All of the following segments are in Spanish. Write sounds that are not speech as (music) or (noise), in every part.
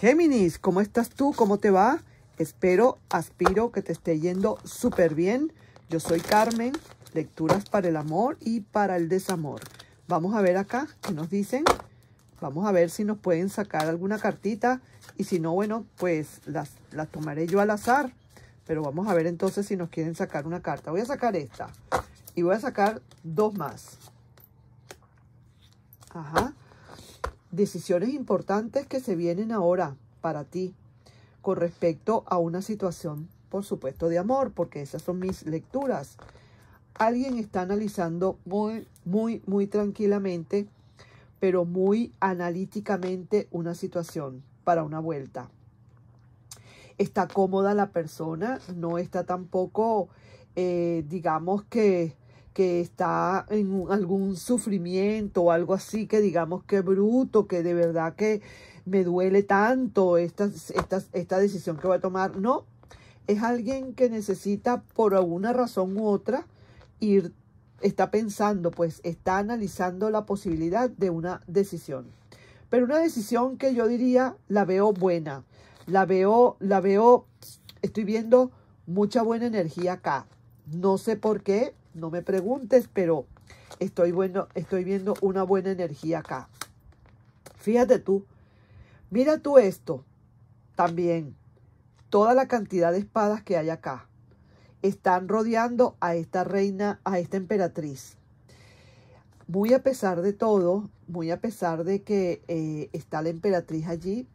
Géminis, ¿cómo estás tú? ¿Cómo te va? Espero, aspiro que te esté yendo súper bien. Yo soy Carmen, lecturas para el amor y para el desamor. Vamos a ver acá qué nos dicen. Vamos a ver si nos pueden sacar alguna cartita y si no, bueno, pues las, las tomaré yo al azar. Pero vamos a ver entonces si nos quieren sacar una carta. Voy a sacar esta y voy a sacar dos más. Ajá decisiones importantes que se vienen ahora para ti con respecto a una situación, por supuesto, de amor, porque esas son mis lecturas. Alguien está analizando muy, muy, muy tranquilamente, pero muy analíticamente una situación para una vuelta. Está cómoda la persona, no está tampoco, eh, digamos que que está en algún sufrimiento o algo así que digamos que bruto, que de verdad que me duele tanto esta, esta decisión que voy a tomar. No, es alguien que necesita por alguna razón u otra ir, está pensando, pues está analizando la posibilidad de una decisión. Pero una decisión que yo diría la veo buena, la veo, la veo, estoy viendo mucha buena energía acá. No sé por qué, no me preguntes, pero estoy, bueno, estoy viendo una buena energía acá. Fíjate tú, mira tú esto también. Toda la cantidad de espadas que hay acá están rodeando a esta reina, a esta emperatriz. Muy a pesar de todo, muy a pesar de que eh, está la emperatriz allí,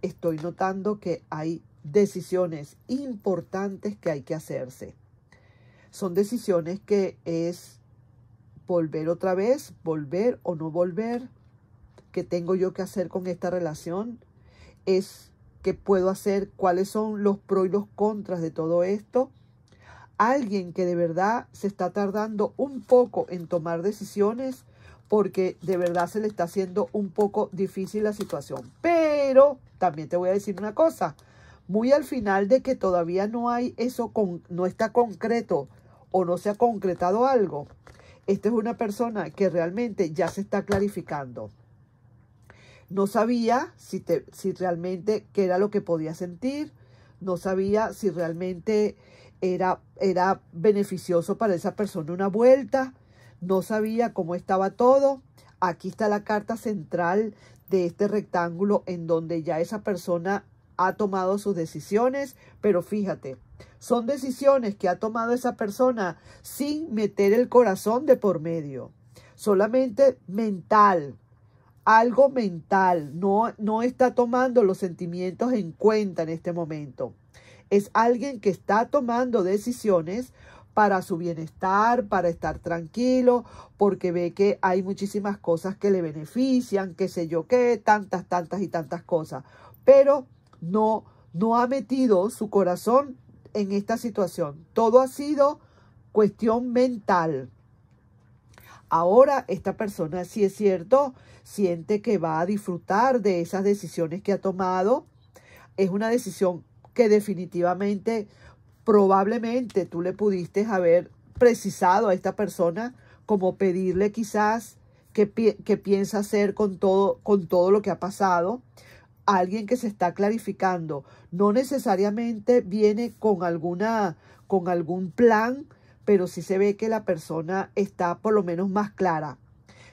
estoy notando que hay decisiones importantes que hay que hacerse son decisiones que es volver otra vez, volver o no volver, qué tengo yo que hacer con esta relación, es qué puedo hacer, cuáles son los pros y los contras de todo esto. Alguien que de verdad se está tardando un poco en tomar decisiones porque de verdad se le está haciendo un poco difícil la situación. Pero también te voy a decir una cosa, muy al final de que todavía no hay eso, con, no está concreto o no se ha concretado algo, esta es una persona que realmente ya se está clarificando. No sabía si, si realmente qué era lo que podía sentir, no sabía si realmente era, era beneficioso para esa persona una vuelta, no sabía cómo estaba todo. Aquí está la carta central de este rectángulo en donde ya esa persona ha tomado sus decisiones, pero fíjate, son decisiones que ha tomado esa persona sin meter el corazón de por medio. Solamente mental, algo mental. No, no está tomando los sentimientos en cuenta en este momento. Es alguien que está tomando decisiones para su bienestar, para estar tranquilo, porque ve que hay muchísimas cosas que le benefician, que sé yo qué, tantas, tantas y tantas cosas. Pero no, no ha metido su corazón en esta situación. Todo ha sido cuestión mental. Ahora esta persona, si es cierto, siente que va a disfrutar de esas decisiones que ha tomado. Es una decisión que definitivamente, probablemente tú le pudiste haber precisado a esta persona como pedirle quizás qué, piensa hacer con todo, con todo lo que ha pasado alguien que se está clarificando. No necesariamente viene con alguna, con algún plan, pero sí se ve que la persona está por lo menos más clara.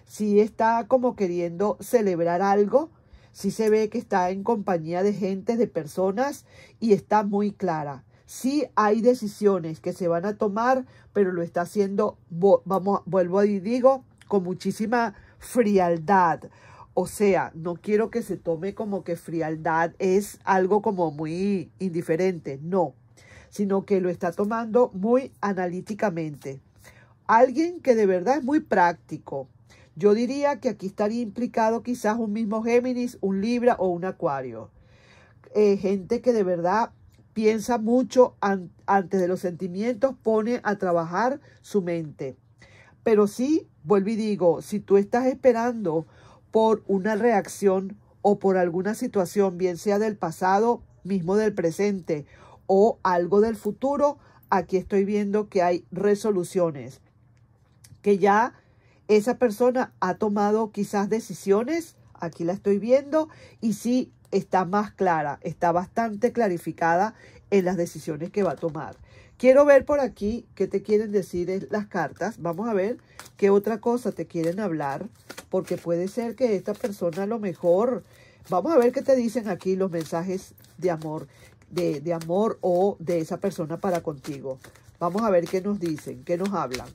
Si está como queriendo celebrar algo, si se ve que está en compañía de gente, de personas y está muy clara. si hay decisiones que se van a tomar, pero lo está haciendo, vamos, vuelvo y digo, con muchísima frialdad, o sea, no quiero que se tome como que frialdad es algo como muy indiferente, no, sino que lo está tomando muy analíticamente. Alguien que de verdad es muy práctico. Yo diría que aquí estaría implicado quizás un mismo Géminis, un Libra o un Acuario. Eh, gente que de verdad piensa mucho antes de los sentimientos, pone a trabajar su mente. Pero sí, vuelvo y digo, si tú estás esperando por una reacción o por alguna situación, bien sea del pasado, mismo del presente o algo del futuro, aquí estoy viendo que hay resoluciones, que ya esa persona ha tomado quizás decisiones, aquí la estoy viendo, y sí está más clara, está bastante clarificada en las decisiones que va a tomar. Quiero ver por aquí qué te quieren decir las cartas. Vamos a ver qué otra cosa te quieren hablar, porque puede ser que esta persona a lo mejor... Vamos a ver qué te dicen aquí los mensajes de amor, de, amor o de esa persona para contigo. Vamos a ver qué nos dicen, qué nos hablan,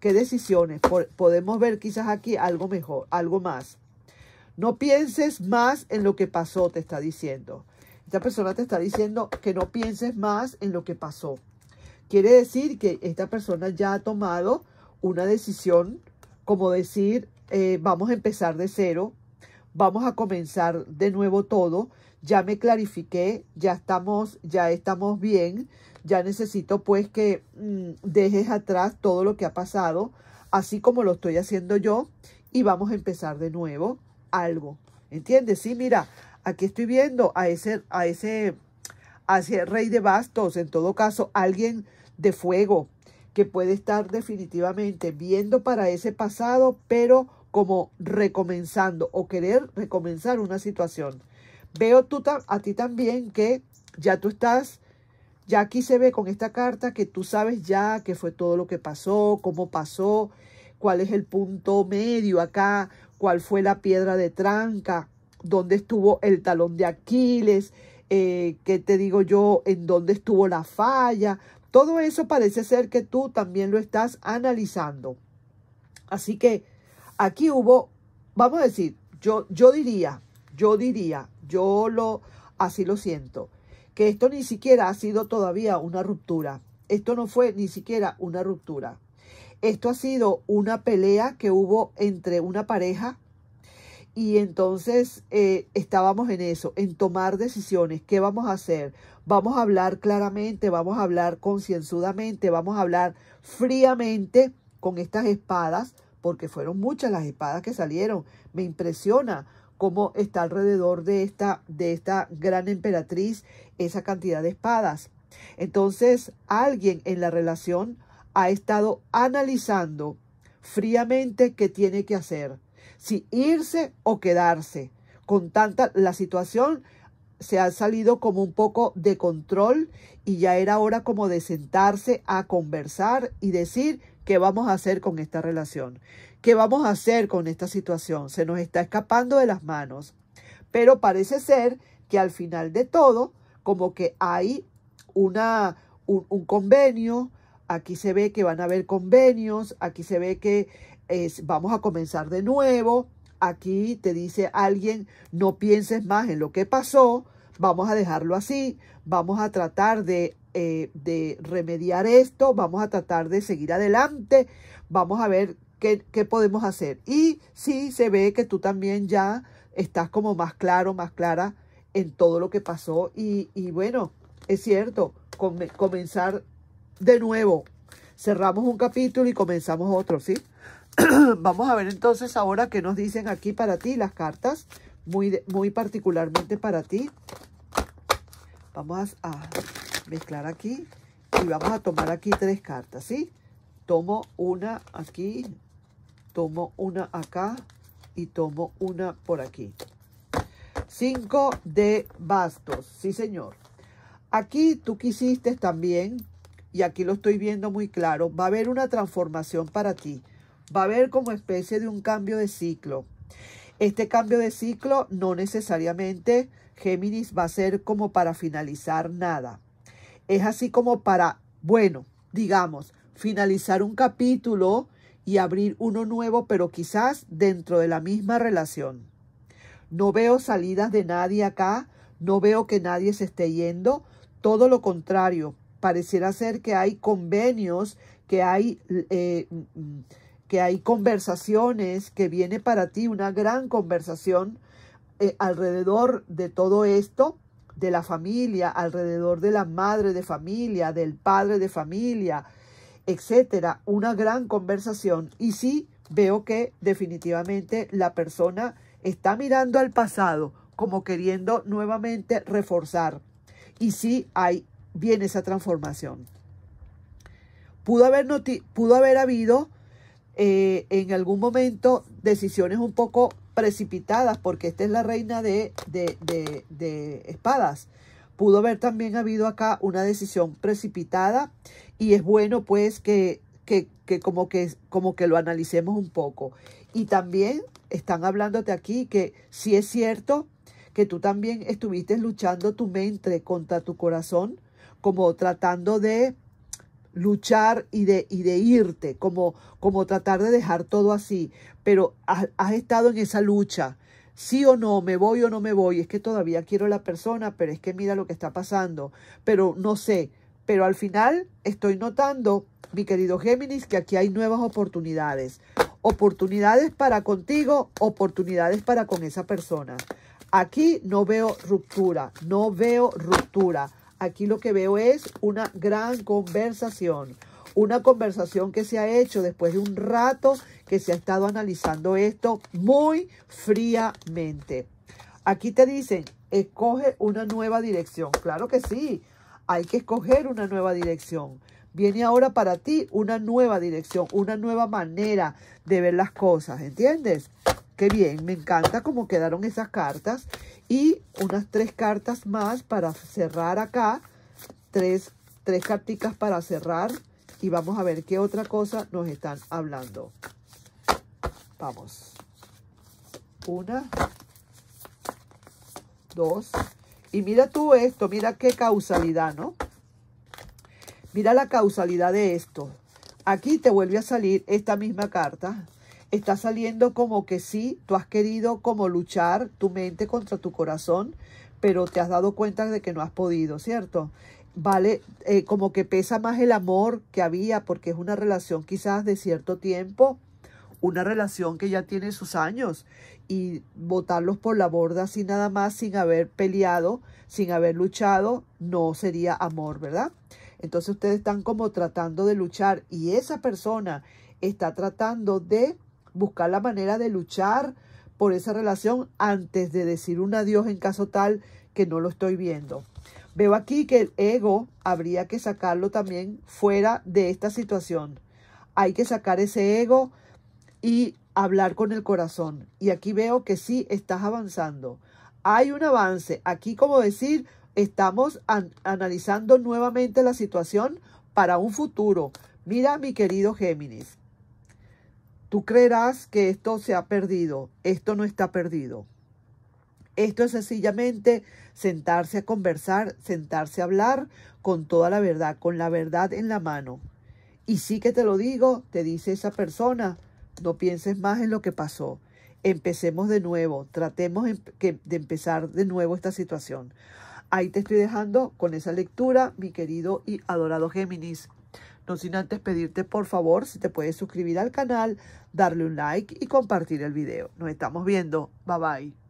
qué decisiones. podemos ver quizás aquí algo mejor, algo más. No pienses más en lo que pasó, te está diciendo. Esta persona te está diciendo que no pienses más en lo que pasó. Quiere decir que esta persona ya ha tomado una decisión, como decir, eh, vamos a empezar de cero, vamos a comenzar de nuevo todo, ya me clarifiqué, ya estamos, ya estamos bien, ya necesito pues que mm, dejes atrás todo lo que ha pasado, así como lo estoy haciendo yo, y vamos a empezar de nuevo algo. ¿Entiendes? Sí, mira, aquí estoy viendo a ese, a ese, a ese rey de bastos, en todo caso, alguien de fuego que puede estar definitivamente viendo para ese pasado, pero como recomenzando o querer recomenzar una situación. Veo tú a ti también que ya tú estás, ya aquí se ve con esta carta que tú sabes ya qué fue todo lo que pasó, cómo pasó, cuál es el punto medio acá, cuál fue la piedra de tranca, dónde estuvo el talón de Aquiles, eh, qué te digo yo, en dónde estuvo la falla, todo eso parece ser que tú también lo estás analizando. Así que aquí hubo, vamos a decir, yo, yo diría, yo diría, yo lo, así lo siento, que esto ni siquiera ha sido todavía una ruptura. Esto no fue ni siquiera una ruptura. Esto ha sido una pelea que hubo entre una pareja y entonces eh, estábamos en eso, en tomar decisiones. ¿Qué vamos a hacer? Vamos a hablar claramente, vamos a hablar concienzudamente, vamos a hablar fríamente con estas espadas, porque fueron muchas las espadas que salieron. Me impresiona cómo está alrededor de esta, de esta gran emperatriz esa cantidad de espadas. Entonces, alguien en la relación ha estado analizando fríamente qué tiene que hacer si irse o quedarse. Con tanta la situación se ha salido como un poco de control y ya era hora como de sentarse a conversar y decir qué vamos a hacer con esta relación, qué vamos a hacer con esta situación. Se nos está escapando de las manos. Pero parece ser que al final de todo, como que hay un convenio, aquí se ve que van a haber convenios, aquí se ve que vamos a comenzar de nuevo, aquí te dice alguien, no pienses más en lo que pasó, vamos a dejarlo así, vamos a tratar de, eh, remediar esto, vamos a tratar de seguir adelante, vamos a ver qué, podemos hacer. Y sí se ve que tú también ya estás como más claro, más clara en todo lo que pasó y, y bueno, es cierto, comenzar de nuevo. Cerramos un capítulo y comenzamos otro, ¿sí? (clears throat) Vamos a ver entonces ahora qué nos dicen aquí para ti las cartas, muy, muy particularmente para ti. Vamos a mezclar aquí y vamos a tomar aquí tres cartas, ¿sí? Tomo una aquí, tomo una acá y tomo una por aquí. Cinco de bastos, sí señor. Aquí tú quisiste también y aquí lo estoy viendo muy claro, va a haber una transformación para ti. Va a haber como especie de un cambio de ciclo. Este cambio de ciclo no necesariamente Géminis va a ser como para finalizar nada. Es así como para, bueno, digamos, finalizar un capítulo y abrir uno nuevo, pero quizás dentro de la misma relación. No veo salidas de nadie acá, no veo que nadie se esté yendo, todo lo contrario, pareciera ser que hay convenios, que hay, eh, que hay conversaciones, que viene para ti una gran conversación eh, alrededor de todo esto, de la familia, alrededor de la madre de familia, del padre de familia, etcétera, una gran conversación. Y sí, veo que definitivamente la persona está mirando al pasado como queriendo nuevamente reforzar. Y sí hay viene esa transformación. Pudo haber, pudo haber habido eh, en algún momento decisiones un poco precipitadas, porque esta es la reina de, de, espadas. Pudo haber también habido acá una decisión precipitada y es bueno pues que, que, como que como que lo analicemos un poco. Y también están hablándote aquí que si es cierto que tú también estuviste luchando tu mente contra tu corazón, como tratando de luchar y de, y de irte, como, como tratar de dejar todo así, pero has, estado en esa lucha. Sí o no, me voy o no me voy, es que todavía quiero a la persona, pero es que mira lo que está pasando, pero no sé, pero al final estoy notando, mi querido Géminis, que aquí hay nuevas oportunidades, oportunidades para contigo, oportunidades para con esa persona. Aquí no veo ruptura, no veo ruptura aquí lo que veo es una gran conversación. Una conversación que se ha hecho después de un rato que se ha estado analizando esto muy fríamente. Aquí te dicen, escoge una nueva dirección. Claro que sí, hay que escoger una nueva dirección. Viene ahora para ti una nueva dirección, una nueva manera de ver las cosas, ¿entiendes? Qué bien, me encanta cómo quedaron esas cartas. Y unas tres cartas más para cerrar acá. Tres, tres carticas para cerrar. Y vamos a ver qué otra cosa nos están hablando. Vamos. Una. Dos. Y mira tú esto, mira qué causalidad, ¿no? Mira la causalidad de esto. Aquí te vuelve a salir esta misma carta está saliendo como que sí, tú has querido como luchar tu mente contra tu corazón, pero te has dado cuenta de que no has podido, ¿cierto? Vale, eh, como que pesa más el amor que había, porque es una relación quizás de cierto tiempo, una relación que ya tiene sus años, y botarlos por la borda así nada más, sin haber peleado, sin haber luchado, no sería amor, ¿verdad? Entonces ustedes están como tratando de luchar y esa persona está tratando de buscar la manera de luchar por esa relación antes de decir un adiós en caso tal que no lo estoy viendo. Veo aquí que el ego habría que sacarlo también fuera de esta situación. Hay que sacar ese ego y hablar con el corazón. Y aquí veo que sí estás avanzando. Hay un avance. Aquí, como decir, estamos analizando nuevamente la situación para un futuro. Mira, mi querido Géminis, Tú creerás que esto se ha perdido. Esto no está perdido. Esto es sencillamente sentarse a conversar, sentarse a hablar con toda la verdad, con la verdad en la mano. Y sí que te lo digo, te dice esa persona, no pienses más en lo que pasó. Empecemos de nuevo, tratemos em-, de empezar de nuevo esta situación. Ahí te estoy dejando con esa lectura, mi querido y adorado Géminis. No sin antes pedirte por favor si te puedes suscribir al canal, darle un like y compartir el video. Nos estamos viendo. Bye bye.